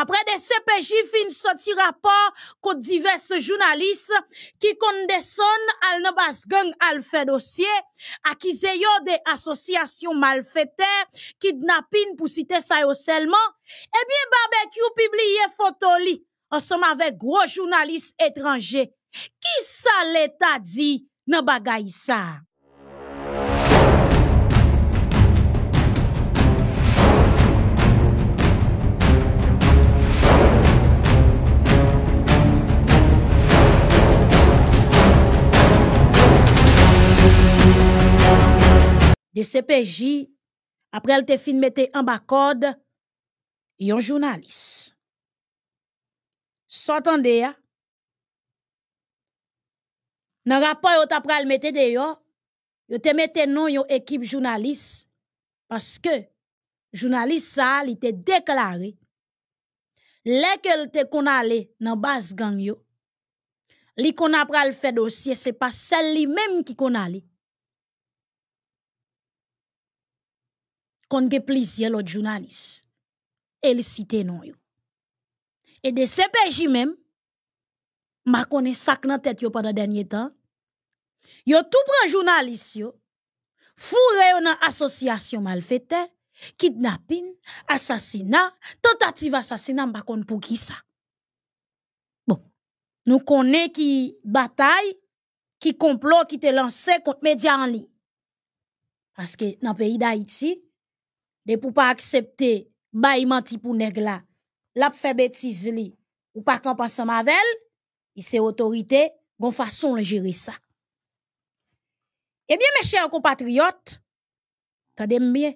Après des CPJ fin sortie rapport contre divers journalistes qui condescendent à base gang à faire dossier, accusé yo des associations qui kidnapping pour citer ça seulement, eh bien, barbecue publié photo li, ensemble avec gros journalistes étrangers. Qui ça l'état dit, dans ça? le CPJ, après elle te fin mette en bas code, un journaliste. S'entende hein? ya, le rapport yon ta elle mette de yon, yon te mette non yon équipe journaliste, parce que journaliste sa, il te déclaré, le elle te kon dans nan base gang yo, li kon elle fait dossier, c'est pas celle li même qui kon qu'on plusieurs l'autre journalistes. Elle El cite non yo. Et de pays même, ma konen sak nan tête yo pendant dernier temps, yo tout pran journalistes yo, fure yo nan association malfete, kidnapping, assassinat, tentative assassinat, ma pour pour qui ça. Bon, Nous connaissons qui bataille, qui complot qui te lancé contre médias en ligne. Parce que dans le pays d'Haïti, de pou pas accepter bayman menti pou neg la, l'a ou pas, les ensemble avec mavel, c'est se autorités gon fason le ça Eh bien mes chers compatriotes tade bien,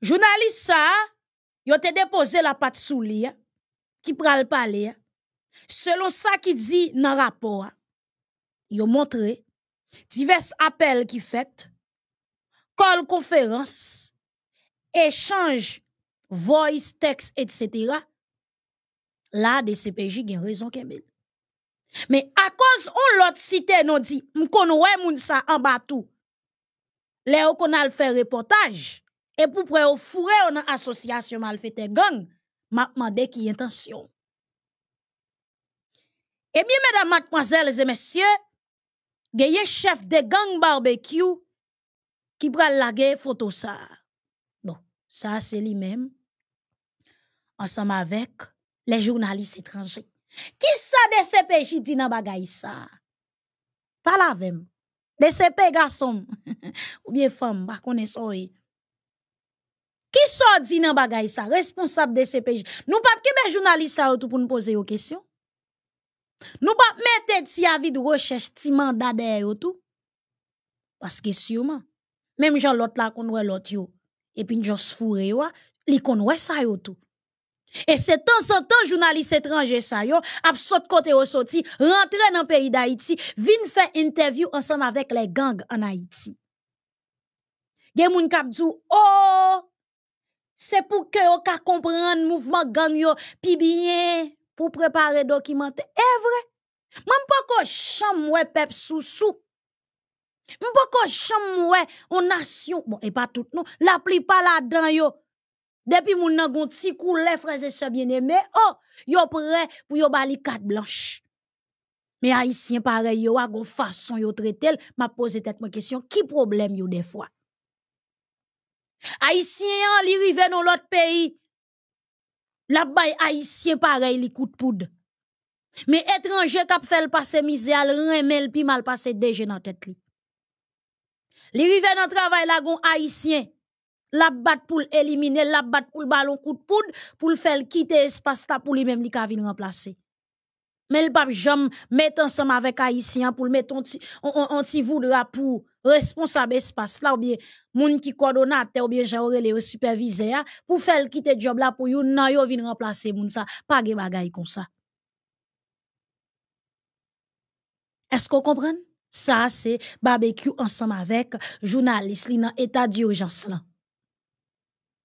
Journaliste ça, yo te déposé la patte sou li, ki pas Selon selon qui dit dans rapport, il hein, ont montré divers appels qui faites, call conférence échange, voice, texte, etc. Là, DCPJ a raison Mais à cause on l'autre cité nous dit, m'kon moun sa en bas tout. Le ou a fait reportage, et pour près au foure ou nan association fete gang, m'a demandé qui intention. Eh bien, mesdames, mademoiselles et messieurs, un chef de gang barbecue qui prend la photo ça. Ça, c'est lui-même. Ensemble avec les journalistes étrangers. Qui ça de CPJ dit dans bagay ça? Pas la même. De CP garçon ou bien femme, pas connaissant. Bah, qui ça dit dans bagay ça? Responsable de CPJ. Nous pas que journalistes pour nous poser aux questions. Nous pas mettre si avis de recherche, si mandat de tout. Parce que sûrement, même Jean l'autre là qu'on l'autre et puis j'en sfoure yo, li kon wè sa yo tout. Et c'est temps en temps, journaliste étranger sa yo, ap sot côté dans le pays d'Haïti, vin faire interview ensemble avec les gangs en Haïti. Les gens kap disent « oh, c'est pour que yo ka le mouvement gang yo, bien, pour préparer documents. » Eh vrai? Même pas qu'on chambre ouais, sous M'boko chambre mouè, on nation, bon, et pas tout, non, la pli pas la dan yo. Depuis mon nan gon ti couleur, frères et se bien aimé, oh, yo prêt pour yo bali kat blanche. Mais haïtien pareil, yo a gon façon yo je ma pose tête mou question, qui problème yo des fois? Haïtien Haïtiens, li dans l'autre pays, la bay haïtien pareil li kout poud. Mais étranger kap le passe misé al le pi mal passe déjeuner dans tête les rive dans travail la gon haïtien. La bat pou éliminer, la bat pou l'espace kout poud, pou l'fel kite espasta pou li mem li ka vin mettre ensemble l'pap jom met pour mettre pour pou l'met anti-voudra responsable espace là ou bien moun qui kodonate ou bien jawre le superviseur pour faire quitter kite job là pour yon nan yo vin remplacer moun sa, Pas ge bagay ça. Est-ce qu'on comprend? Ça, c'est barbecue ensemble avec journaliste dans l'état d'urgence là.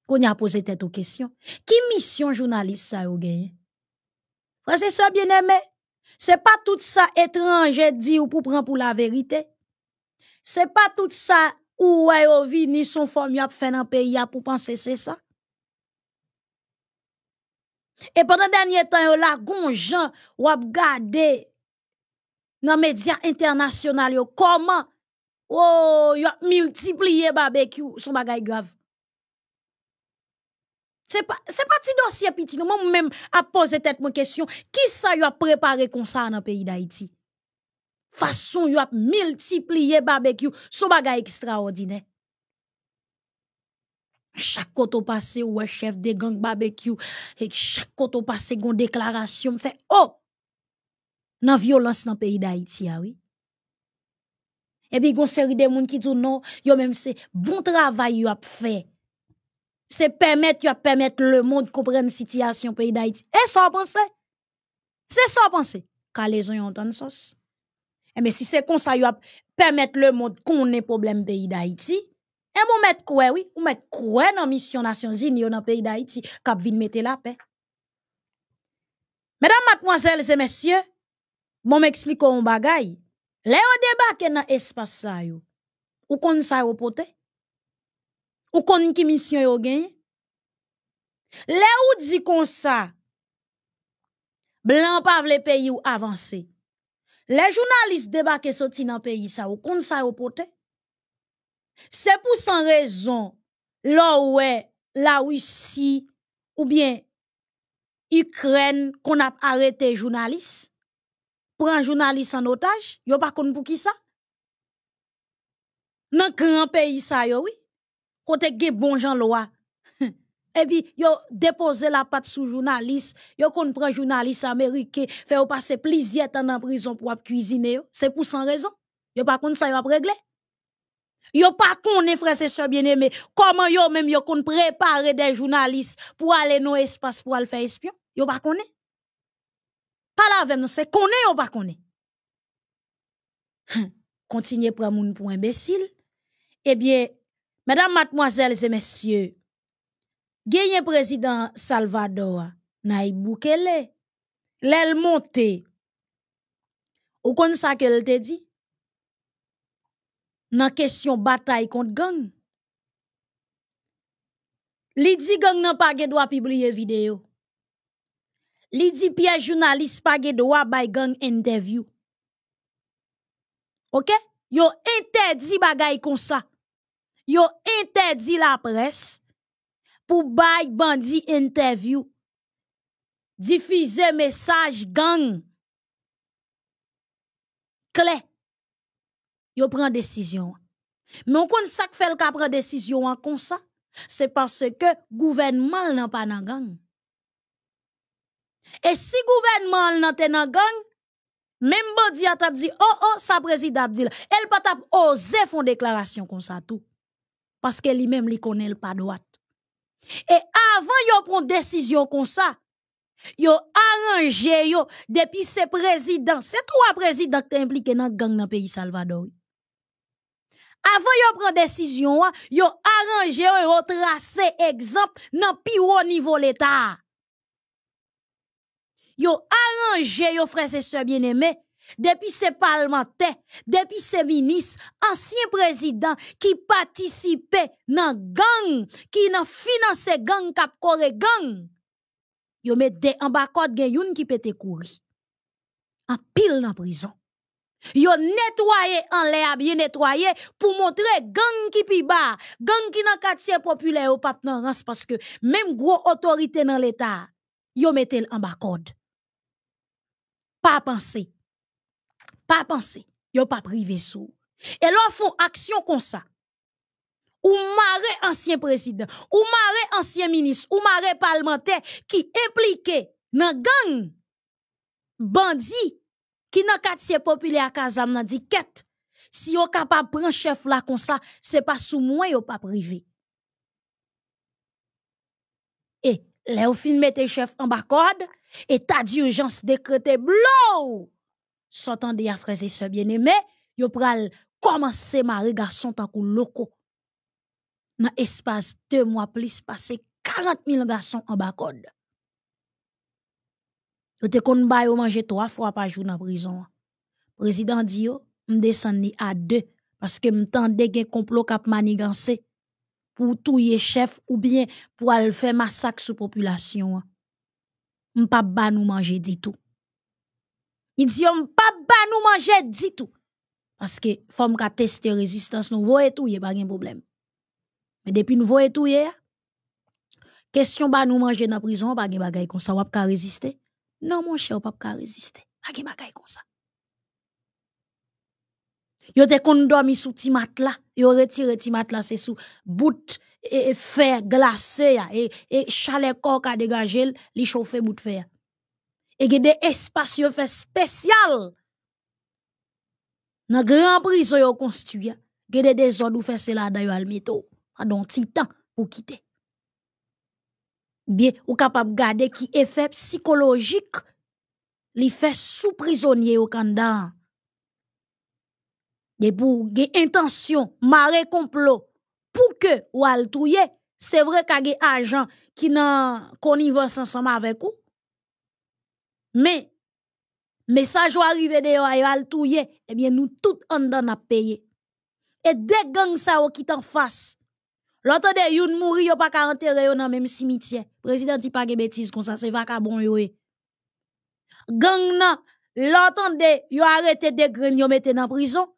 Qu'on a posé tête aux questions. Qui mission journaliste ça a gagné? Frère, c'est ça bien aimé. C'est pas tout ça étranger dit ou pour prendre pour la vérité. C'est pas tout ça où ouais ou vie ni son forme a fait dans pays pour penser c'est ça. Et pendant dernier temps, il la gonjan, ou ont gardé dans les médias internationaux, comment oh, yo multiplié barbecue son bagay grave. C'est pas c'est pas petit dossier petit, moi même à poser tête la question, qui ça a préparé comme ça dans le pays d'Haïti Façon yo a multiplié barbecue son bagay extraordinaire. Chaque côté passé, ou chef de gang barbecue, et chaque côté passé, une déclaration fait, oh, dans la violence dans le pays d'Haïti. Oui? Et puis, il y a une série de gens qui disent non, yo même c'est bon travail ils ont fait. C'est permettre, ont permettre le monde de comprendre la situation le pays d'Haïti. Et eh, ça, pensez. C'est ça, pensez. Quand les gens ont entendu ça. Et eh mais si c'est comme ça, ils ont permettre le monde qu'on ait le problème pays d'Haïti. Et eh, vous mettez quoi, oui? Vous mettez quoi dans la mission Nations Unies dans le pays d'Haïti qui mettre la paix? Mesdames, mademoiselles et messieurs, Bon m'ekspliko yon bagay, lè ou debake nan espas sa yo, ou kon sa yo pote? Ou kon yon ki misyon yo gen? Lè ou di kon sa, blan pa vle peyi ou avanse? Lè jounalist debake soti nan peyi sa, ou kon sa yo pote? Se pou san rezon, lò ouè la wisi ou bien ukren kon ap arete jounalist? prend journaliste en otage, yo pas konn pou qui ça? Nan grand pays ça yo oui. Kote ge bon jan loi. Et puis yo déposé la patte sous journaliste, yo konn prend journaliste américain, fait yo passer plusieurs temps en prison pour cuisiner, c'est pour sans raison. Yo ne konn ça yo a régler. Yo pas konn frères et sœurs bien-aimés, comment yo même yo konn préparer des journalistes pour aller dans espace pour aller faire espion? Yo pas konn parle avec nous, c'est qu'on est ou pas qu'on hum, Continuez pour moun pour imbécile. Eh bien, mesdames, mademoiselles et messieurs, gagnez président Salvador, naïb Boukele, l'el monte. Ou kon sa ke te dit? Nan question bataille contre gang. Li di gang nan pa droit de publier vidéo. Li Pierre, journaliste, pas de droit dowa gang interview. Ok? Yo interdit bagay kon sa. Yo interdit la presse pour bay bandi interview. diffuser message gang. Kle. Yo pren on ne kon pas fel ka prennent décision an kon sa. C'est parce que gouvernement n'en pas nan gang. Et si le gouvernement n'a pas dans gang, même Bodi a dit, oh oh, sa président dit, elle pas osé faire font déclaration comme ça tout. Parce que même connaît le pas droit. Et avant prendre une décision comme ça, a arrangé depuis ses présidents, c'est trois présidents qui sont impliqués dans la gang dans le pays Salvador. Avant prendre une décision, a arrangé et retracé tracé exemple dans le pire niveau l'État yo arrangé yo frères et sœurs bien-aimés, depuis ces parlementaires, depuis ces ministres, anciens présidents qui participaient dans gang, qui n'ont financé gang cap coré gang. Yo met des en bas gen youn qui pété courir. En pile dans prison. Yo nettoyé en l'air bien nettoyé pour montrer gang qui pi bas, gang qui dans quartier populaire au pape parce que même gros autorité dans l'état, yo mettel en bas pas penser. Pas penser. Yo pas privé sous. Et là, font action comme ça. Ou marre ancien président, ou marre ancien ministre, ou marre parlementaire qui implique dans gang bandit qui dans quartier populaire à Kazam nan Si yo capable prendre chef là comme ça, c'est pas sous moi yo pas privé. Et là, au fin mette chef en bas État d'urgence décrété blow. S'entendez à frères et sœurs bien-aimés, yo pral commencer mari garçon tant kou locaux. Dans espace deux mois plus passé 40 000 garçons en bas code. Yo te kon ba manger trois fois par jour dans prison. Président dit yo, m'descend à deux parce que m'tendait gen complot kap manigancer pour touyer chef ou bien pour aller faire massacre sur population. M'papa nous nou dit tout. » Il dit, tout. ba nou tout. Parce que fòm ka teste résistance, nou y pas pas gen Mais depuis depuis nou tout tout question ba nou manger dans prison pas gen bagay on ne va pas résister. Non, mon cher, vous ka reziste. pas gen bagay comme ça. Yo te dormi sous ti matla, yo retire ti matelas c'est sous bout et faire glacé et et chalet corps a dégagé li chauffer bout de fer et gade espace des fait spécial dans grand prison Il construit gade des zones où fait cela dans yo al meto petit temps pour quitter bien ou capable garder qui effet psychologique li fait sous prisonnier au candan et pour intentions, intention maré complot pour que ou al touye, c'est vrai qu'il y a des gens qui n'ont connivence ensemble avec vous. Mais, message ou arrivé de ou al touye, eh bien, nous tout en dan à payer Et des gangs ça ou qui t'en face. L'autre de youn mouri pas ka enterre ou dans même cimetière. Président dit pas de bêtises comme ça, c'est bon yo. Eh. Gang nan, l'autre de yon arrête de gren yon mette dans prison.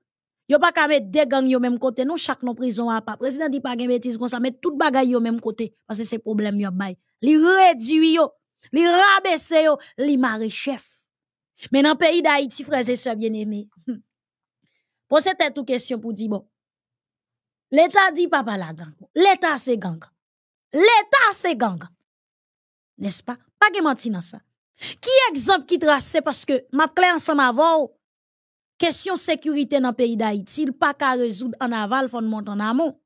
Yo pas qu'à mettre deux gangs au même côté non chaque non prison a pas. Président dit pas gen bêtise comme ça mais tout bagay yo même côté parce que c'est problème yo bay. Li réduit yo, li rabaisse yo, li mare chef. Mais dans pays d'Haïti frères et sœurs bien-aimés. Hum, posez cette toute question pour dire bon. L'État dit papa la gang. L'État c'est gang. L'État c'est gang. N'est-ce pas Pas de mentir dans ça. Qui exemple qui trace parce que m'a clé ensemble avant question sécurité dans le pays d'Haïti, il pas qu'à résoudre en aval, faut monter en amont.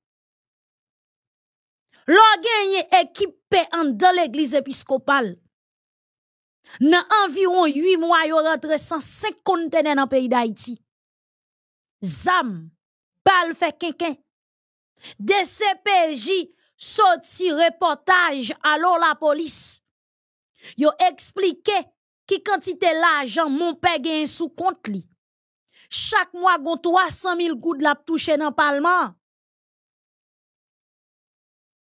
L'organe équipé en dans l'église épiscopale. Dans environ huit mois, y aura 350 conteneurs dans le pays d'Haïti. Zam, bal fait quelqu'un. DCPJ sorti reportage à la police. Yo expliqué qui quantité l'argent mon père un sous compte chaque mois, gon 300 000 gouttes la touché dans le Parlement.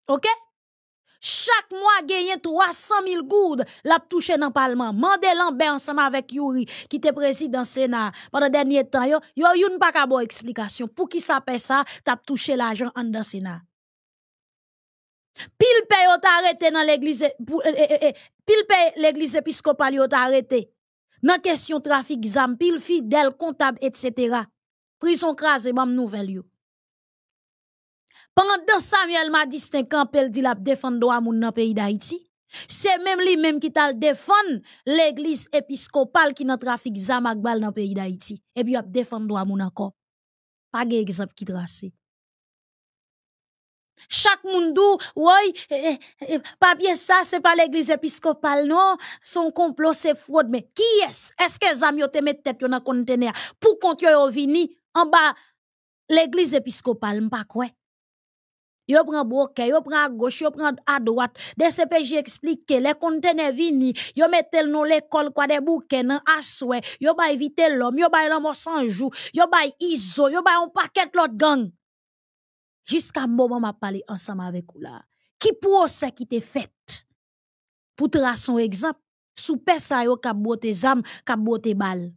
OK? Chaque mois, gagne 300 000 goudes, l'a touché dans le Parlement. Mandé Lambert ensemble avec Yuri, qui était président Sénat. Pendant le dernier temps, yo, yo, yon pas ka bon explication. Pour qui ça paie ça, t'as touché l'argent en dans Sénat. Pile paye yo arrêté dans l'église, eh, eh, eh, pile paye l'église épiscopale yo arrêté. nan kesyon trafik zampil, fidel, kontab, etc. Prison kras e bam nouvel yo. Pan an dan Samuel ma distenkan pel di la ap defan do amoun nan peyi da iti, se menm li menm ki tal defan l'eglis episkopal ki nan trafik zampak bal nan peyi da iti. Ebi ap defan do amoun akon. Page egzap ki drase. Chaque monde oui, eh, eh, eh bien papier ça, c'est pas l'église épiscopale, non. Son complot, c'est fraude. Mais qui est-ce? Est-ce que les amis ont mis tête dans conteneur? Pour compte yo vini en bas l'église épiscopale, m'pas quoi? Yo prend broke, yo prend à gauche, yo prend à droite. Des CPJ explique les conteneurs vini, yo mettel non l'école quoi des bouquets, nan aswe, yo ba éviter l'homme, yo ba l'homme sans jour, yo ba iso, yo ba un paquet l'autre gang jusqu'à moment m'a parlé ensemble avec vous là qui pour ça qui t'est fait pour tracer son exemple sous père ça yo cap boté zam cap boté bal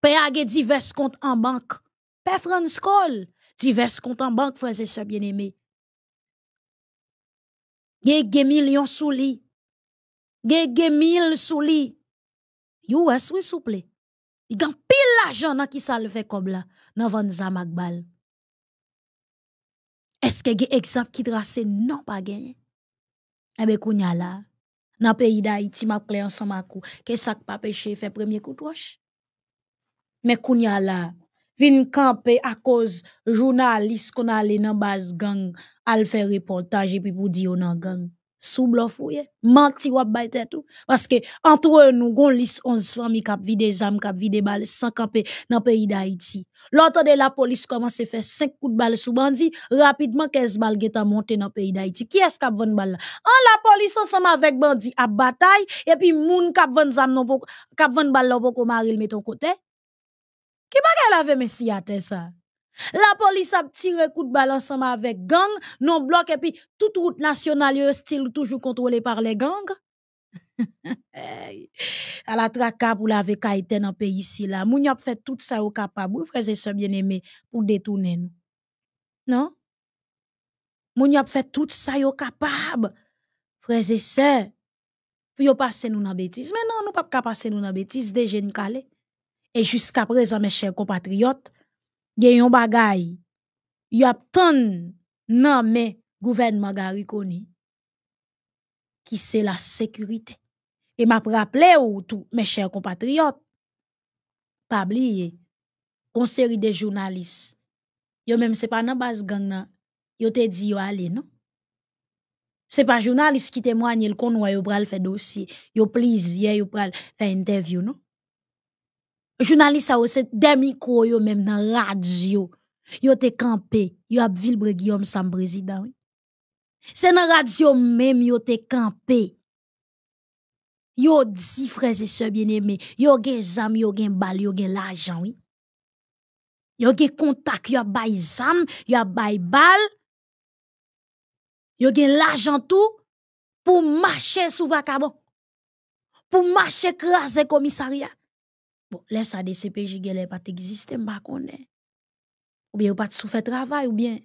père a des divers comptes en banque père France call divers comptes en banque frères et sœurs bien-aimés gagne millions sous lit gagne mille sous lit you li. oui s'il vous plaît il gagne pile l'argent dans qui ça comme là dans vendre zam ak bal Eske ge ekzamp ki drase nou pa genye? Ebe kounya la, nan pe yi da iti map kle ansan makou, ke sak pa peche fe premye kout wosh? Me kounya la, vin kanpe akos jounalist kon ale nan baz gang, al fe reportaj epi pou diyo nan gang. sous blofouye, menti wap bay tout parce que entre nous gon lis 11 familles cap vide zam cap vide balle sans caper nan pays d'Haïti l'autre de la police commence faire 5 coups de balle sous bandit rapidement 15 balles à monté dans pays d'Haïti qui est cap von balle en la police ensemble avec bandit à bataille et puis moun cap zam non cap là balle non pour maril met ton côté qui bagay la ve messi à sa? La police a tiré coup de balle ensemble avec gang, non bloc et puis toute route nationale style toujours contrôlée par les gangs. à la traque pour la vekaïté dans pays ici là, moun fait tout ça au capable, frères et sœurs bien-aimés pour détourner nous. Non? Moun a fait tout ça au capable, frères et sœurs, pour passer nous dans bêtise. Mais non, nous pas passer nous dans bêtise, déjà nous Et jusqu'à présent mes chers compatriotes, des bagay, a ton nan me gouvernement garikoni, qui c'est la sécurité. Et m'a rappelé ou tout, mes chers compatriotes, pas oublier, kon seri de journalistes, yo même se pas nan base gang na yo te di yo allez non? Ce pas journaliste qui témoigne, il connaît, il pral fait dossier, il plaisir, il pral fait interview, non? journaliste a aussi des micros même dans radio yo te campé yo a le Guillaume sam président c'est dans radio même yo te campé yo dit frères et sœurs bien-aimés yo gen des yo gen bal eu gen l'argent oui yo gen contact yo a bay zam yo a bay bal eu gen l'argent tout pour marcher sous vacabon pour marcher au commissariat Bon, laisse ça des CPJ pas d'exister pas connaît. Ou bien ou pas souffert travail ou bien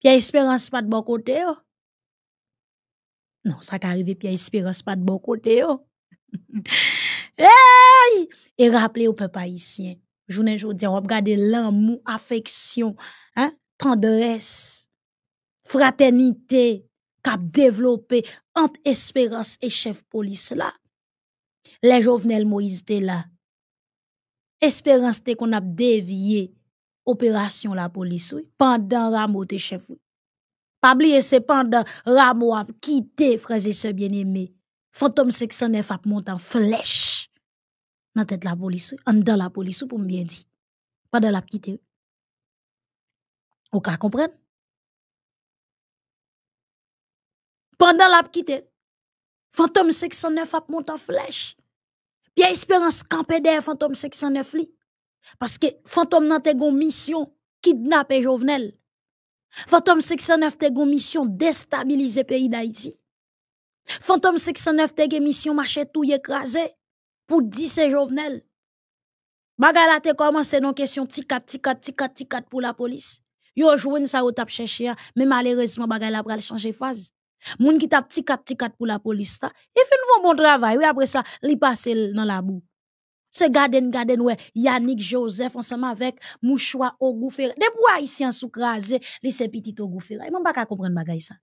Pierre Espérance pas de bon côté Non, ça qui arrivé Pierre Espérance pas de bon côté hey! Et rappelez au peuple haïtien, journée aujourd'hui, on regarde l'amour, affection, hein, tendresse, fraternité cap développé entre Espérance et chef police là. Les Jovenel Moïse étaient là espérance te qu'on a dévié opération la police oui, pendant Rameau te chef. Oui. Pas oublier c'est pendant Rameau a quitté frères et sœurs bien-aimés. Fantôme 609 a monté en flèche dans tête la police, en dans la police pour me bien dire. Pendant la quitté. Ou ka comprendre Pendant la quitté, fantôme 609 a monté en flèche. Pierre Espérance campé derrière Fantôme 609. li. Parce que Fantôme nan te gon mission kidnapper Jovenel. Fantôme 609 te gon mission déstabiliser pays d'Haïti. Fantôme 609 te gon mission marcher tout écrasé pour 10 Jovenel. Bagala te commencé non question ticat ticat ticat ticat pour la police. Yo joué ça au tap chercher mais malheureusement bagala pral changer phase. Moun ki tap tikat tikat pou la polis ta, e fe nou bon bon travay, wè apre sa li pase nan la bou. Se gaden gaden wè, Yannick Joseph ansama vek, mouchwa ogou fere. De pou wè aisyen sou krasè, li se pitit ogou fere. E moun baka kompren bagay sa.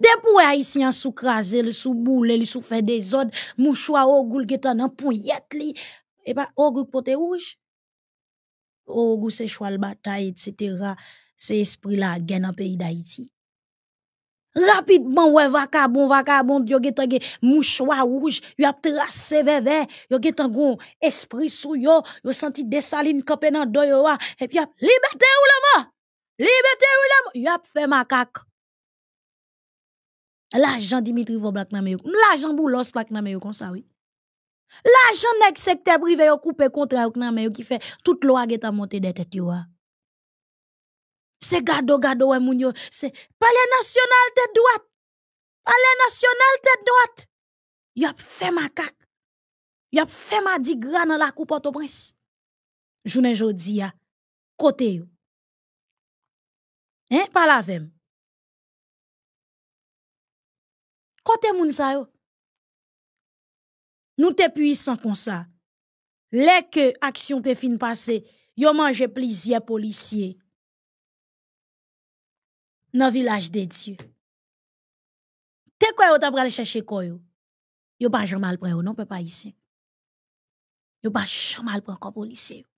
De pou wè aisyen sou krasè, li sou boule, li sou fè dezod, mouchwa ogou lgetan nan pou yet li, e pa ogou kpote ouj. Ogou se chwal batay, et cetera, se espri la gen apè idayiti. Rapidement, ouais, vagabond, vagabond, yo mouchoir rouge, yo a tracé veve, yo getangon esprit sou yo, yo senti salines kopé nan do et puis a ah, liberté ou la mort! Liberté ou la mort! Yo a fait macaque. L'agent Dimitri Voblak nan meyo, l'argent Boulos lak nan meyo kon sa, oui. L'argent nek secteur privé yo coupé contrat nan meyo qui fait toute loi getan monter des têtes yo ah. C'est gado gado ouais moun yo, se palé national te droite! Y national fait ma Yap y a fait ma digra dans la coupe Port-au-Prince. Journée jodi ya, Côté yo. Hein, la vem. Kote moun sa yo. nous te puissant comme ça. Les ke action te fin passé, yo mangé plusieurs policiers le village de T'es Te kwe ta pral chèche kwe yo, yo pa jamal pren ou non pe pa yisen. pas pa jamal pren kon polise yo.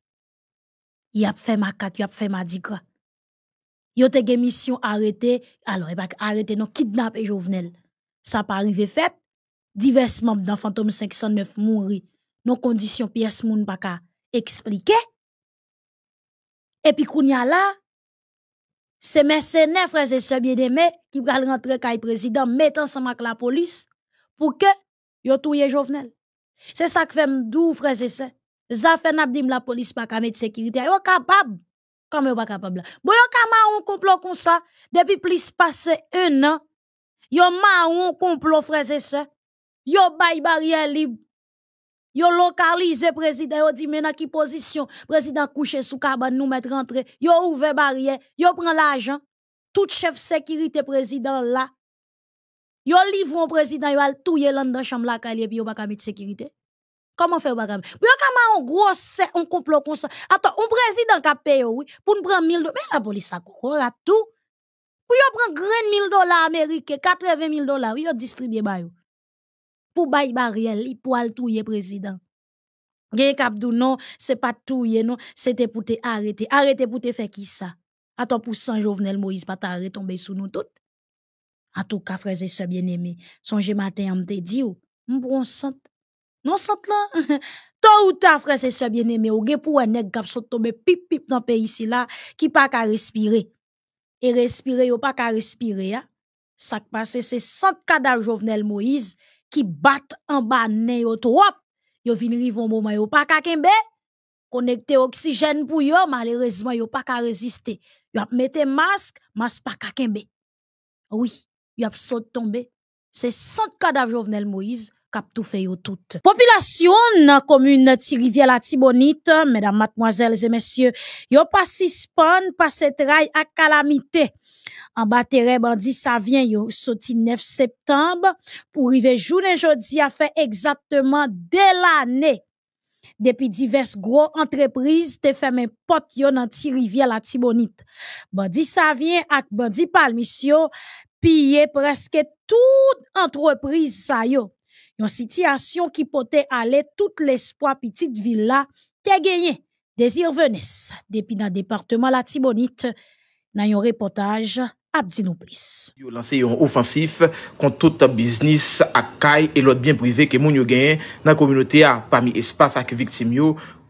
fait ap fè a fait ap fè madigra. Yo te gen mission arete, alors il eh, bak arete non kidnap e jovenel. Sa pas arrivé. fait. divers membres dans Fantôme 509 mourir. non condition pièce moun ka puis et y a la, c'est mes mercenaires, frères et sœurs bien-aimés, qui vont rentrer comme président, mettant ensemble avec la police, pour que, yo touye Jovenel. C'est ça que fait doux frères et sœurs. Ça fait n'abdim la police pas qu'à mettre sécurité. Yo capable. Comme yo pas capable. Bon, yo ka un complot comme ça, depuis plus passé un an, yo ma un complot, frères et sœurs. Yo bay barrière libre. Yo localisé président, yo dit menan qui position, président couché sous cabane nous mettre rentrer, yo ouvert barrière, yo prend l'argent. Tout chef sécurité président là. Yo livre président, yo al touye dans la chambre la et puis yo pas de sécurité. Comment faire bagam? Yo kama un gros un complot comme ça. Attends, un président ka paye oui, pour nous prendre 1000 dollars, Mais la police a tout. Pour yo prendre grand 1000 dollars américains, 80 000 dollars, yo distribuez ba yo pour bail il pour al Touye président. Gen kap dou non, c'est pas touyer non, c'était pour te arrêter. Arrêter pour te faire qui ça? À pour Saint Jovenel Moïse pas t'arrêter tomber sous nous toutes. En tout cas, frères et sœurs bien-aimés, songez matin, on te dit, oh, on sante. Non sente là? Toi ou ta frères et sœurs bien-aimés, ou gen pour un nèg kap sont tomber pip pip dans pays ici là, qui pas qu'à respirer. Et respirer, ou pas qu'à respirer, ya. Hein. Ça passe, c'est 100 cadavres Jovenel Moïse qui battent en bas ne yo trop, yo vin rivon moment yo pa ka kembe, Connecté oxygène pour yo, malheureusement yo pa ka résister. Yo ap mette masque, masque pa ka kembe. Oui, yo ap sauté, tombe. C'est sans cadavre Jovenel Moïse kap tout fait tout. Population nan commune rivière la Tibonite, mesdames, mademoiselles et messieurs, yo pas suspend, pas cette trahi à calamité. En batterie bandi ça vient, yo soti 9 septembre pour jour journée jeudi a fait exactement de l'année. Depuis diverses gros entreprises, te mes pot yo dans ti rivière la Tibonite. Bandi ça vient, ak bandi palmissio, pillé presque toute entreprise ça yo. Une situation qui pote aller tout petite ville villa te gagné désir venesse depuis le département la Tibonite, dans un reportage. Abdi Noublis.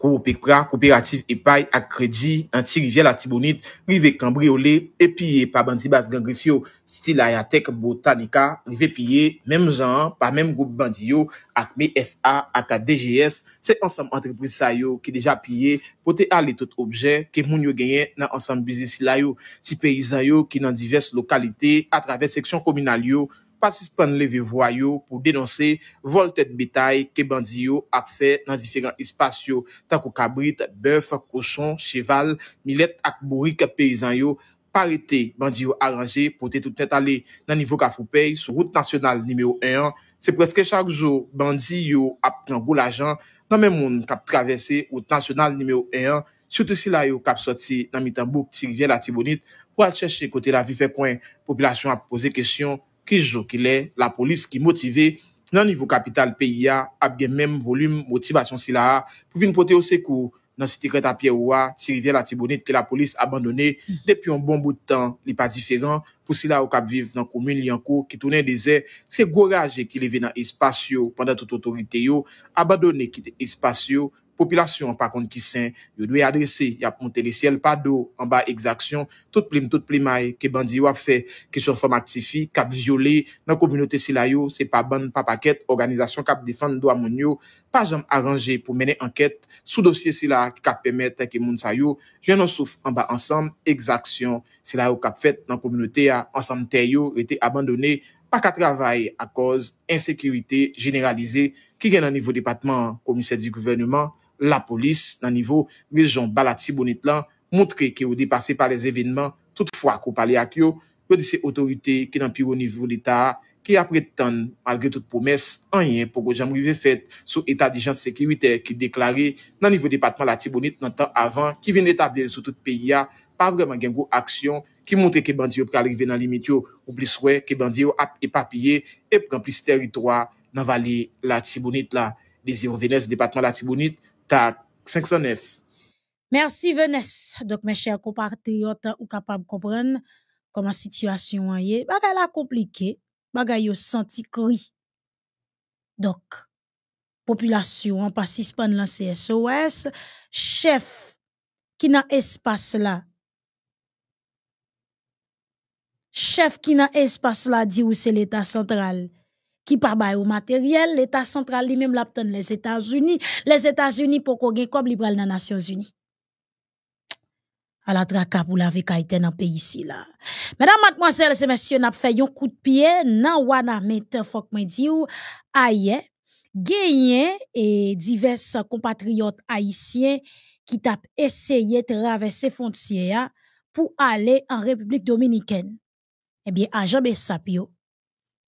Koro Pekra, Kooperatif Epay, Akredi, Antirivyel Atibonit, Rivek Kambriole, Epiye, Pabantibaz Gangrifyo, Stilayatek Botanika, Rivepye, Memzahan, Pamem Goub Bandiyo, Akme S.A. Akad DGS, se ansam antreprisa yo ki deja pye pote ale tout obje ke moun yo genyen nan ansam bizisila yo, ti peyizan yo ki nan divers lokalite a trave seksyon kominal yo, pasispan leve vwa yo pou denonse vol tet bitay ke bandi yo ap fe nan diferent espasyo tanko kabrit, beuf, koson, cheval, milet ak borik peyizan yo, parete bandi yo aranje pote tout net ale nan nivou ka foupey sou route nasyonal nimeyo 1 an. Se preske chak zo, bandi yo ap nan goul ajan nan men moun kap travese route nasyonal nimeyo 1 an, soute si la yo kap soti nan mitanbouk, tirvye la tibonit, pou al cheshe kote la vivekwen, populasyon ap pose kesyon, ki jokile la polis ki motive nan nivou kapital PIA ap gen menm volume motivasyon sila a pou vin pote ou sekou nan sitikret apye ou a, ti rivye la tibonit ki la polis abandone depi an bon bout tan li pa diferan pou sila ou kap vive nan komun li anko ki tounen dese se gora aje ki leve nan espasyon pandan tout otorite yo abandone ki te espasyon Popilasyon pa kont ki sen, yo dwe adrese, yap monte le siel pa do, anba egzaksyon, tout plim tout plim ay, ke bandi wap fe, kesyon formatifi, kap vizyole, nan komunote sila yo, se pa ban, pa paket, organizasyon kap difan do amon yo, pa jom aranje pou mene anket, sou dosye sila, kap pemet, ke moun sa yo, jen nou souf, anba ansam, egzaksyon, sila yo kap fet, nan komunote ya, ansam teyo, rete abandone, pa ka travay, a koz, ensekirite, generalize, ki gen nan nivou depatman, komise di gouvernement, la polis nan nivou rejon bala tibounit lan, moutre ki ou depase pa les evinman, tout fwa ko pale ak yo, kwe di se otorite ki nan pi ou nivou l'Etat, ki apre tan malgre tout pomes, an yen pou gojan mou vive fet sou etat di jans sekiriter ki deklare nan nivou departman la tibounit nan tan avan, ki vene etabler sou tout peya, pa vreman gen gwo aksyon, ki moutre ki bandi ou pralive nan limit yo, ou bliswe, ki bandi ou ap epapye, ep pranpli se terri toa nan vali la tibounit la. Desi ou venez departman la tibounit, Merci Venesse. Donc mes chers compatriotes ou capables de comprendre comment la situation est. Bagay la compliqué, bagay yo senti cri. Donc population en participant dans CSOS, chef qui n'a espace là. Chef qui n'a espace là dit où c'est l'état central qui pas bay au matériel, l'État central lui-même l'aptan les États-Unis. Les États-Unis pour qu'on gagne comme libéral dans les Nations Unies. À la traque pour la vie dans le pays ici là. Mesdames, mademoiselles et messieurs, avons fait un coup de pied dans wana je Fokmediou, di aye, et divers compatriotes haïtiens qui ont essayé de traverser frontières pour aller en République dominicaine. Eh bien, agent Sapio.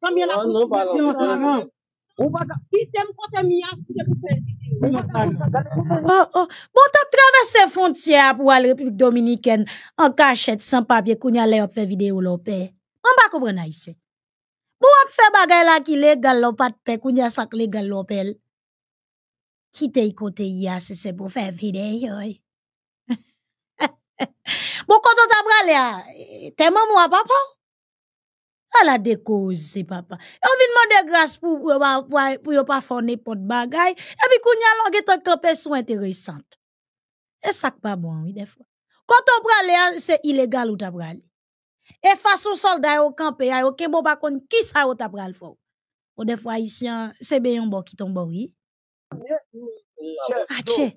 Sambye la non, non, non? kote mi yas, kote pou fè. Oh, oh. Bon ta travese fontye ap wale Republik Dominiken, an ka chèd san papye koun ya le op fè videyo lopè. An ba koubren a yise. Bon ap fè bagay la ki le gal lopatpe koun ya sak le gal lopèl. Ki te yi kote yi yase se pou fè videyo yoy. Bon kote ta bran le a teman mou ap apan. pas la c'est papa. on vient demander grâce pour, pour, pour, pour yon pas faire n'importe Et puis, qu'on y a l'on de un intéressantes intéressant. Et ça que pas bon, oui, des fois. Quand on prend c'est illégal ou t'as Et façon soldat camp et yon aucun bon bakon, qui ça ou t'as fou. Ou des fois, ici, c'est bien bon qui tombe, oui. Ah, tchè.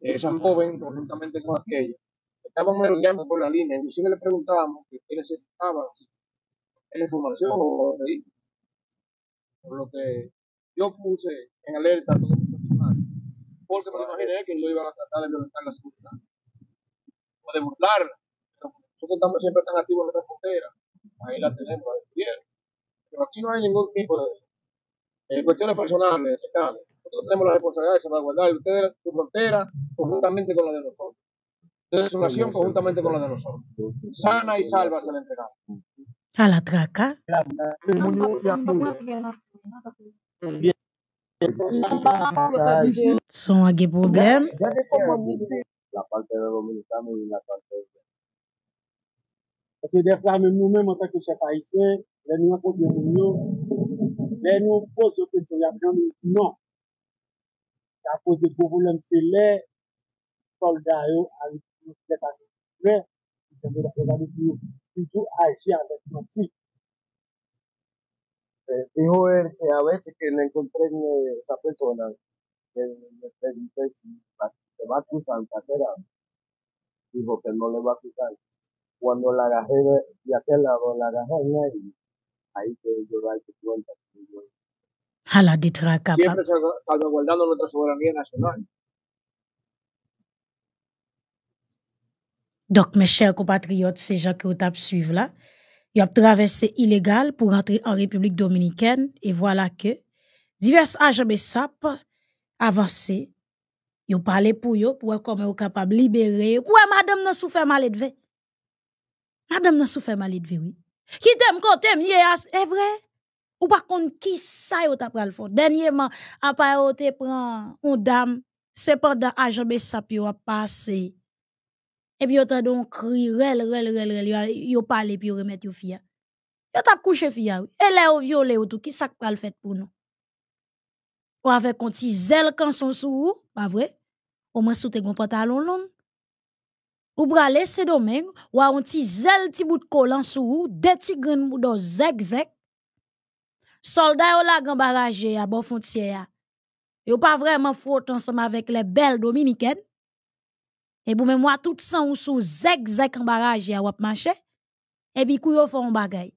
esa joven conjuntamente con aquella. Estábamos merodeando por la línea, inclusive le preguntábamos que qué necesitaban, si la información o Por lo que yo puse en alerta a todo mi personal, porque me imaginé que lo iban a tratar de levantar la seguridad o de burlarla. nosotros estamos siempre tan activos en la frontera, ahí la tenemos, la Pero aquí no hay ningún tipo de eso. En cuestiones personales, legales, nosotros tenemos la responsabilidad de salvaguardar ustedes su frontera conjuntamente con la de nosotros. Entonces, su nación conjuntamente con la de nosotros. Sana y salva se le entrega. A la traca. Son aquí problemas. La parte de dominicano y la parte de. Parce que des fois, nous-mêmes, en tant que se haïtiens, les nous en communion, les nous posons question, No. y apose gouvoulem se le solda yo avik nou slep anou pre, jembe la prezade ki yo toujou aji avèk nanti. Dijo él que a veces que le encontré en esa persona, que le pregunté si se va a cruzar la carrera, dijo que no le va a cruzar. Cuando la agarré de aquel lado, la agarré y ahí que yo dar cuenta que yo Donc, mes chers compatriotes, ces gens qui vous tapent là, ils ont traversé illégal pour entrer en République dominicaine et voilà que divers agents SAP avancés, ils ont parlé pour eux pour voir comment ils sont capables de libérer. Pourquoi madame n'a souffert mal Madame n'a souffert mal de oui. Qui t'aime quand t'aimes, est vrai. Ou par contre, qui ça as pris le fond Dernièrement, après yo te prend une dame, cependant, agent Bessap peut a passé. Et puis tu as donc rel, rel, rel, rel, yon parle puis yo remet yo fille. Tu as couché fille, et là violé ou tout, qui ça pral fait pour nous? Ou avec un petit zèle quand son vous, pas vrai? Au moins sous tes pantalon long. Ou bralé ce dommage, ou a un petit zèle bout de collant sou, des tigres dans de zèk, zèk. Soldats yo la grand barrage à bon frontière. Yo pas vraiment faute ensemble avec les belles dominicaines. Et pour moi tout ça ou sous zèk zèk en barrage à wap marché. Et puis kou yo font bagay.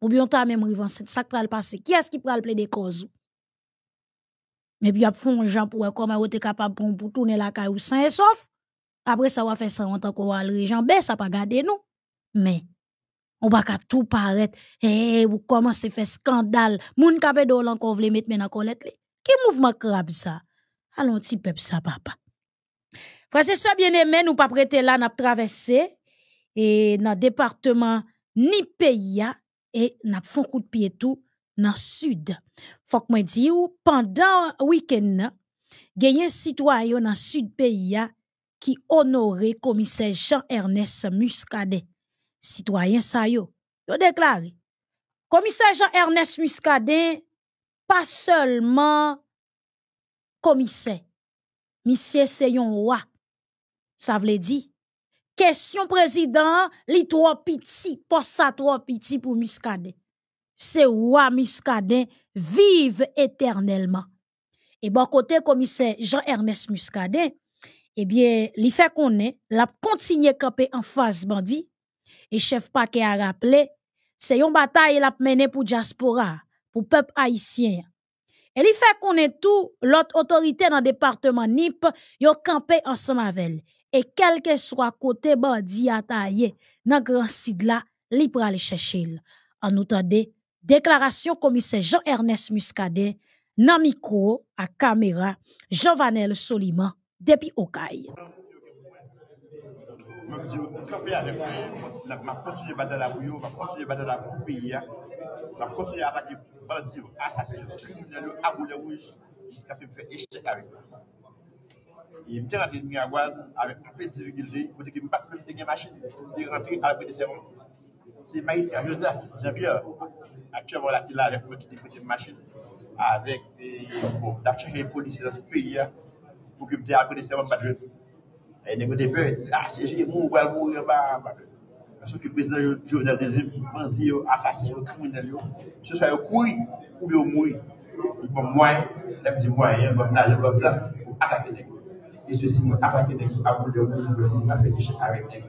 Ou bien ta même rivan ça le passer. Qui est-ce qui pral plaider cause? Mais puis a font jan pour comment vous êtes capable pour tourner la caille sans et sauf. Après ça va faire ça en tant qu'on va le gens ben, ça pas garder nous. Mais on va tout paraître. Eh, vous commencez à faire scandale. Moun kapé de l'encore vle mettre maintenant colette. Qui mouvement crabe ça? Allons, petit peuple ça, papa. Frère, c'est ça bien aimé, nous pas prêter là, n'a traversé. Et dans le département ni pays, et n'a font coup de pied tout dans le sud. Faut que moi ou, pendant week-end, un citoyen dans le sud pays, qui honoré commissaire Jean-Ernest Muscadet. Citoyen sa yo. Yo Commissaire Commissaire Jean-Ernest Muscadet, pas seulement commissaire. Monsieur un roi, ça veut dire, question président, président, li petit, piti, ça trois piti pour Muscadet. C'est roi Muscadet vive éternellement. Et bon côté, commissaire Jean-Ernest Muscadet, eh bien, eh fait qu'on est, la continue campée en face bandit. Et chef paquet a rappelé, c'est une bataille l'a mené pour diaspora, pour peuple haïtien. Et il fait qu'on est tout l'autre autorité dans le département NIP, yo campé ensemble avec Et quel que soit côté bandit attaillé, dans grand sud là, li pral chercher. En outre, déclaration commissaire Jean-Ernest Muscadet nan micro à caméra Jean-Vanel Soliman depuis Okaï. pa kan nèm pow tout an én an, mak, ma pou vóngkèkMa ren Dou�, poions mai pouv riss centresvàk fouïv an, ma pou vóngkèkMa ven shagèp deyèm kon kè ، baalè an sase cen a louk avou pou ya wòj, iska a mwè mwenè fèn exe kon. En mwenè tèbè mi nanw Sait, a ven apèn ten gengile pi ye. W documentary zakèmik apèdè seman pa dwenè." Ne mwede pè, a se je mwen mwen mwen mwen mwen mwen mwen mwen, anse ou ki prezidè yo jounèr de zem, mwen di yo asase yo kouy nèl yo, se chè yo kouy, kouy yo mwen mwen mwen mwen mwen mwen, mwen nanjè pòm zan, mwen akate nèk. E se si mwen akate nèk, akou mwen mwen mwen mwen mwen mwen mwen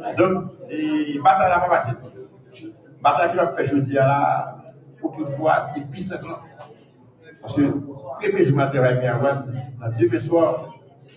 mwen, dom, e bata la pa base. Bata ki lòk fè joun di yon la, pou pè fwa, epi se glan. Anse ou, pèmè jou mwen te raymè avan, anse ou, pèmè swa,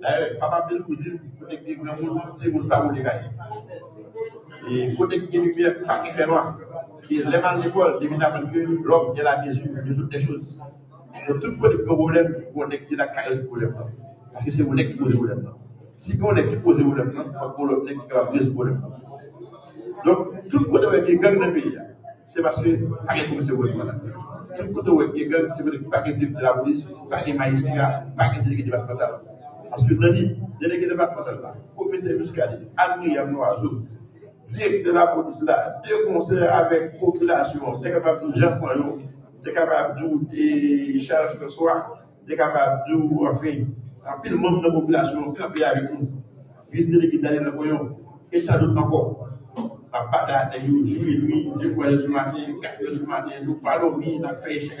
D'ailleurs, eh, papa Bill vous dit, côté des grands monde, c'est vous pas vous les gars. Et côté des lumières, pas qui fait noir. Et les mal l'école, évidemment que l'homme est la mesure de toutes les choses. Donc tout côté problème, on est la caresse du problème. Parce que c'est vous qui posez le problème. Si vous les qui posez le problème, il faut que l'homme qui résoudre le problème. Donc tout côté où il y a gang dans le pays, c'est parce que pas de comme c'est vous Tout côté où il y a gang, c'est parce que pas de type de la police, pas des magistrats pas de délégué départemental le délégué de Mademoiselle, commissaire directeur de la police là, conseils avec population, t'es capable de Jean t'es capable de Charles t'es capable de, enfin, un pile de la population, campé avec nous, vice-délégué de et ça encore. La patate, jour et nuit, fois du quatre du matin, nous parlons, nous avons fait chaque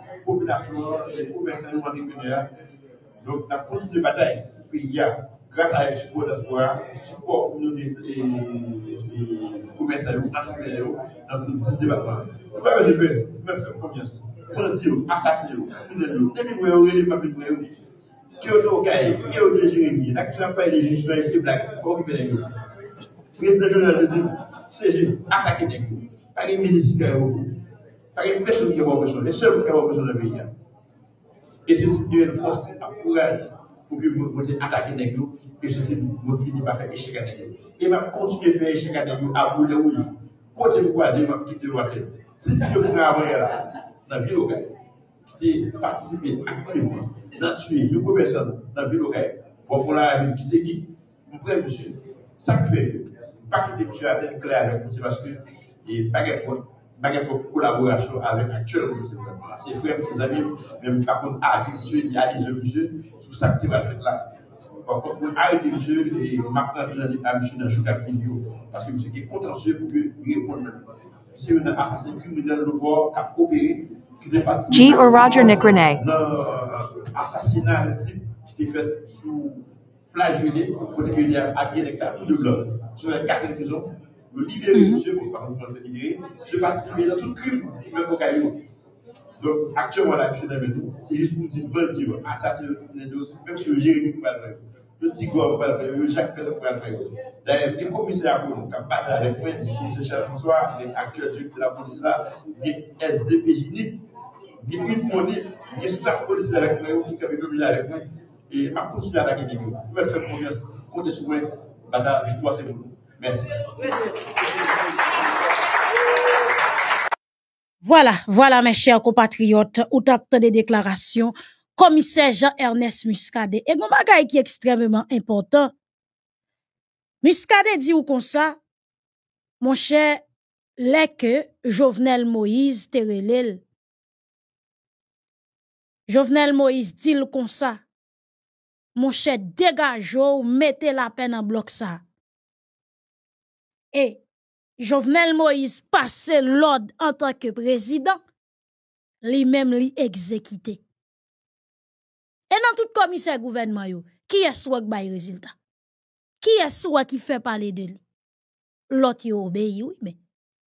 kompilasyon, kompensayon mandik mener. Donc, la producite bataille pou y a gravarek soukouan d'aspoir, soukouan pou nou de kompensayon, kompensayon nan nou di debatman. Foye mwen jive, mwen fokomens, mwen antyou, an sasyon, mwen antyou, tepi mwen oure, tepi mwen oure, ki ote ou kaye, ki ote jiremi, lak chan paye de jiremi, chan paye de blak, kou ki mwen antyou. Presne jenal de zi, seje, atake de kou, paye mwen isi kaye oure, Il n'y a personne qui n'a pas besoin. Les seuls qui n'ont pas besoin de venir. Et c'est une force un courage pour que vous attaquer les gens. Et je sais que vous finissez par faire échec à les Et je continue à faire échec à les à vous, les ils Quand vous croisez, je quitte le lointain. C'est ce que vous avez là, dans la ville locale, qui participer activement, dans tuer une personne dans la ville locale, pour qu'on la qui c'est qui. Vous prenez monsieur. Ça fait, pas quitter monsieur à clair avec vous, c'est parce que il n'y a pas de point baguette en collaboration avec l'actuel commissaire gouvernement. C'est frère, mes amis, même par contre, avis, monsieur, il y a des monsieur, tout ça qui va faire là. Par contre, on arrête le jeu et Martin vient de à monsieur dans le jeu vidéo, parce que monsieur qui est contentieux pour lui répondre. Si C'est un criminel de bord qui a opéré, qui n'est pas. G. ou Roger Nick René. Euh, assassinat type qui était fait sous plage flageolet, pour dire qu'il y a un acquis avec ça, tout de bloc. Sur les quatre prisons. Je libérer Dieu pour Je participe dans tout crime, même au caillou. Donc, actuellement, la mission avec nous, c'est juste pour dire, bon ah, même si Jérémie pour le le Tigor pour le Jacques Félix pour le D'ailleurs, le commissaire pour nous, qui a avec moi, M. Charles François, actuel directeur de la police là, il le avec qui et à attaquer les Vous pouvez faire confiance, la victoire voilà, voilà mes chers compatriotes, ou tapte des déclarations, commissaire Jean-Ernest Muscadet. Et un bagay qui est extrêmement important. Muscadet dit ou comme ça, mon cher, leke que Jovenel Moïse Jovenel Moïse dit comme ça mon cher dégage ou mettez la peine en bloc ça et Jovenel Moïse passe l'ordre en tant que président, lui-même li Et dans tout commissaire gouvernement, qui est soit qui résultat? Qui est soit qui fait parler de lui? L'autre yo obéi, oui, mais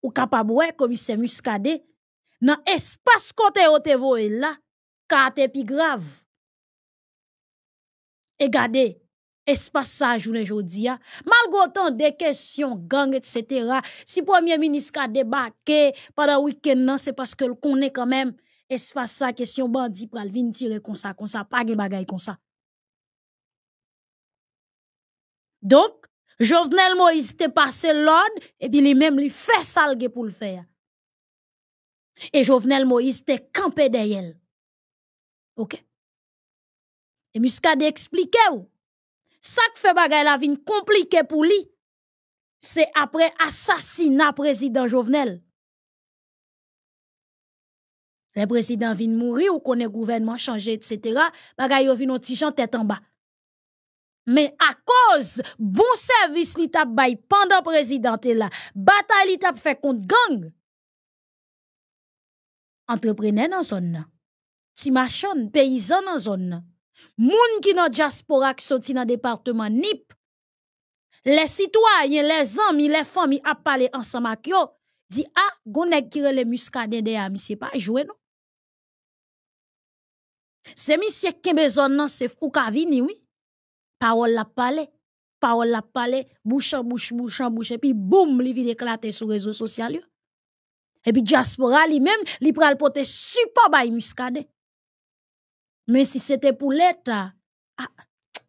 ou capable commissaire Muscadet dans espace côté où te voye là, c'est pi grave. Et regardez espace ça journée jodi a hein. malgré autant de questions gang etc si premier ministre a débarqué pendant week-end c'est parce que le connaît quand même espace ça question bandit pral vin tirer comme ça comme ça pas de bagaille comme ça donc Jovenel Moïse te passé l'ordre et puis lui-même lui fait salgue pour le faire et Jovenel Moïse te campé derrière OK et Muscade expliquait où? ça qui fait bagay la vie compliquée pour lui, c'est après assassinat président Jovenel. Le président vient mourir ou connaît gouvernement changé, etc. Bagay yo vin un tête en bas. Mais à cause bon service li tap pendant président là, bataille li fait contre gang. Entrepreneur dans zone Ti paysan dans zone Moun ki nan diaspora ki soti nan département NIP, les citoyens, les hommes, les femmes, ils pale ensemble ak yo, di a, ah, gonek kire le muskade de c'est misye pa non? nou. Se misye kembe zon nan se fou kavini, oui. parole la parler, parole la bouche, bouche bouche, bouche, et pi boum li vide deklate sur réseaux sociaux. yo. E pi diaspora li même, li pral pote supo bay muskade. Mais si c'était pour l'État, ah, il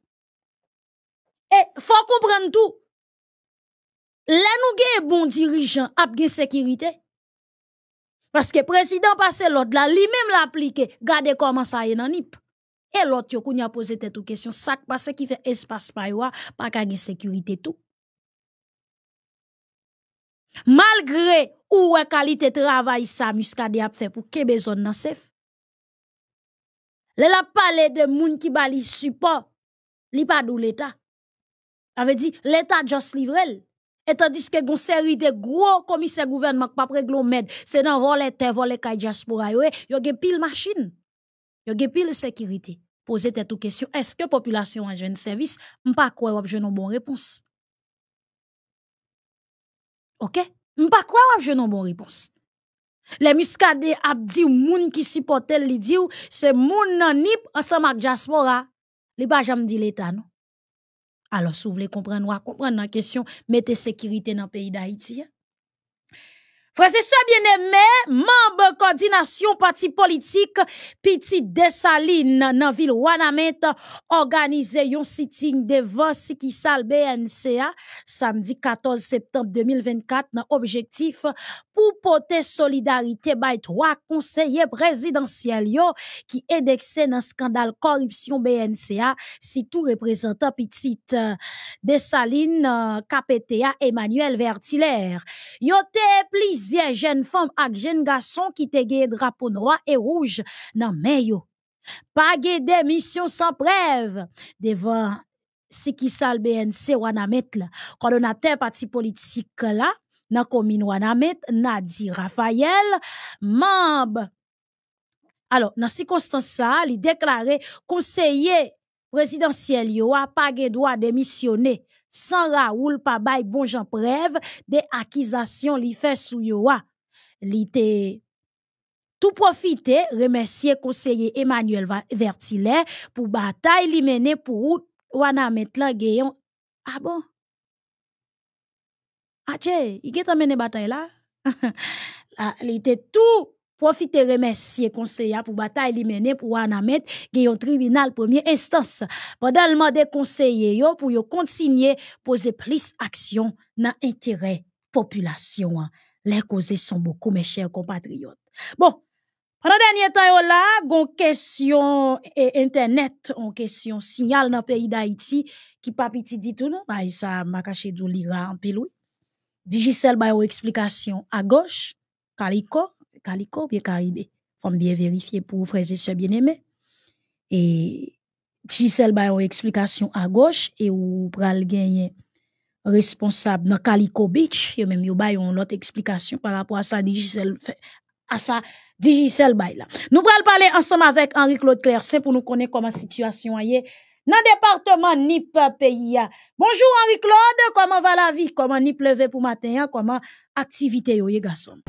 ah, eh, faut comprendre tout. Là, nous avons un bon dirigeant, a avons sécurité. Parce que le président passe l'autre, lui-même l'a appliqué. Regardez comment ça est dans NIP. Et l'autre, il a posé cette question. Ça passe qui fait espace par yon, pas qu'il sécurité tout. Malgré où qualité travail, ça, Muscadé a fait pour que besoin dans safe. Le la parlé de moun ki bali support, li pa dou l'État. Ave di, l'Etat just livrel. Et tandis que gon série de gros commissaire gouvernement pa preglo med, se nan vole te vole kay diaspora yo e, yo ge pile machine. yo ge pile sekiriti. Pose te population ce que population en jeune service, mpa kwe wap jenon bon réponse Ok? Mpa kwe wap une bon réponse les muskade Abdi, ou moun ki potel li di ou, se moun nan nip Les jaspora. Li ba jam di l'état non Alors, sou voulez comprendre ou comprendre la question. question, mette dans sécurité pays le ça, bien membre politique parti politique politique la desaline la Ville Wanamet organisé yon sitting devant Sikisal BNCA, samedi 14 septembre 2024 dans objectif pour porter solidarité bay trois conseillers présidentiels yo ki dans nan scandale corruption BNCA, si tout représentant Petite euh, Dessaline, euh, KPTA Emmanuel Vertilaire. Yo te une jeunes femmes et jeunes garçons qui te drapeau noir et rouge dans Mayo. Pas de démission sans preuve devant ce qui sale BNC on a tel parti politique là, dans la commune Nadi Raphaël, membre. Alors, dans circonstance là il déclarait conseiller présidentiel, yo a pas droit de démissionner sans Raoul pa bay bon jan prev de accusations li fait sou yo a. tout profiter. Remercier conseiller Emmanuel Vertilet, pour bataille li mene pour wana met geyon. ah bon? Ah il il amene batay la? là? Il tout Profiter remercier conseiller pour bataille li mené pour mettre un tribunal première instance. Pendant le mandat conseiller yo pour continuer poser plus action dans intérêt population. Hein. Les causes sont beaucoup mes chers compatriotes. Bon, pendant dernier temps yo là, gon question et eh, internet, en question signal dans pays d'Haïti qui pas petit dit tout non, bah ça m'a caché d'ou lira en pilou Digicel ba une explication à gauche, Calico Calico ou bien Caribé. Faut bien vérifier pour frères et sœurs bien aimé Et Giselle Bayon explication à gauche et ou pral gagner responsable dans Calico Beach, et même une bah, autre explication par rapport à ça à ça bah, Nous pral parler ensemble avec Henri Claude Claircet pour nous connaître comment situation est dans le département NIP pays. Bonjour Henri Claude, comment va la vie? Comment NIP levé pour matin? Comment activité yo garçon?